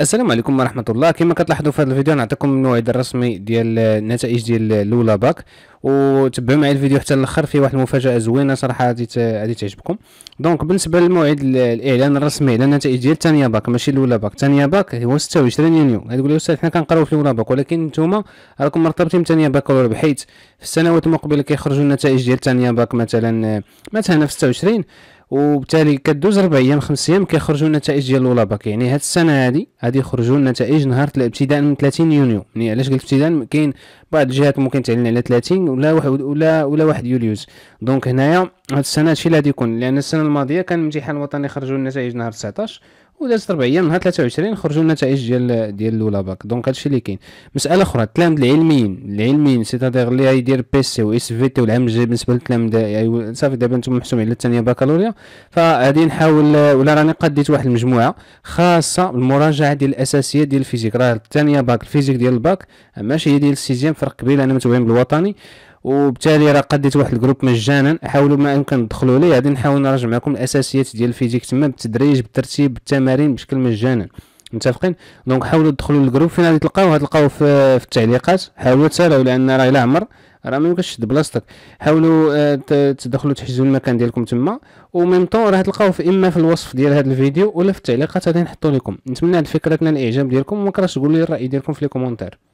السلام عليكم ورحمه الله كما كتلاحظوا في هذا الفيديو نعطيكم الموعد الرسمي ديال النتائج ديال الاولى باك وتبعوا معايا الفيديو حتى الاخر فيه واحد المفاجاه زوينه صراحه غادي غادي تعجبكم دونك بالنسبه للموعد الاعلان الرسمي على النتائج ديال الثانيه باك ماشي الاولى باك الثانيه باك هو 26 يونيو غتقول لي استاذ حنا كنقراو في الاولى باك ولكن نتوما راكم مرتبطين بالثانيه باك بحيث في السنوات المقبله كيخرجوا النتائج ديال الثانيه باك مثلا مثلا في 26 وبالتالي كدوز ربع ايام خمس ايام كيخرجوا النتائج ديال لولا باك يعني هاد السنه هادي غادي يخرجوا النتائج نهار ابتداء من 30 يونيو يعني علاش قلت ابتداء كاين بعض الجهات ممكن تعلن على 30 ولا واحد ولا ولا واحد يوليوز دونك هنايا هاد السنه هادشي اللي غادي يكون لان السنه الماضيه كان الامتحان الوطني خرجوا النتائج نهار 19 ودازت ربع ايام نهار 23 خرجوا النتائج ديال ديال الاولى باك دونك هادشي اللي كاين مساله اخرى التلامد العلميين العلميين سيتادير اللي غيدير بي سي و اس في تي والعام الجاي بالنسبه للتلامد يعني صافي دابا نتوما محسومين على الثانيه باكالوريا فغادي نحاول ولا راني قديت واحد المجموعه خاصه بالمراجعه ديال الاساسيه ديال الفيزيك راه الثانيه باك الفيزيك ديال الباك ماشي هي ديال السيزيام فرق كبير انا متوهين بالوطني وبالتالي راه قديت واحد الجروب مجانا حاولوا ما امكن تدخلوا ليه غادي نحاول نراجع معكم الاساسيات ديال الفيزيك تما بالتدريج بالترتيب بالتمارين بشكل مجانا متفقين دونك حاولوا تدخلوا للجروب فين غادي تلقاو غتلقاوه في, في التعليقات حاولوا تسالوا لان راه الى عمر راه ما يمكنش تشد بلاصتك حاولوا آه، تدخلوا تحجزوا المكان ديالكم تما وميم طون راه تلقاو في اما في الوصف ديال هذا الفيديو ولا في التعليقات غادي نحطوا لكم نتمنى هاد الفكره تنال الاعجاب ديالكم وما كرهتش تقولوا لي الراي ديالكم في لي كومونتير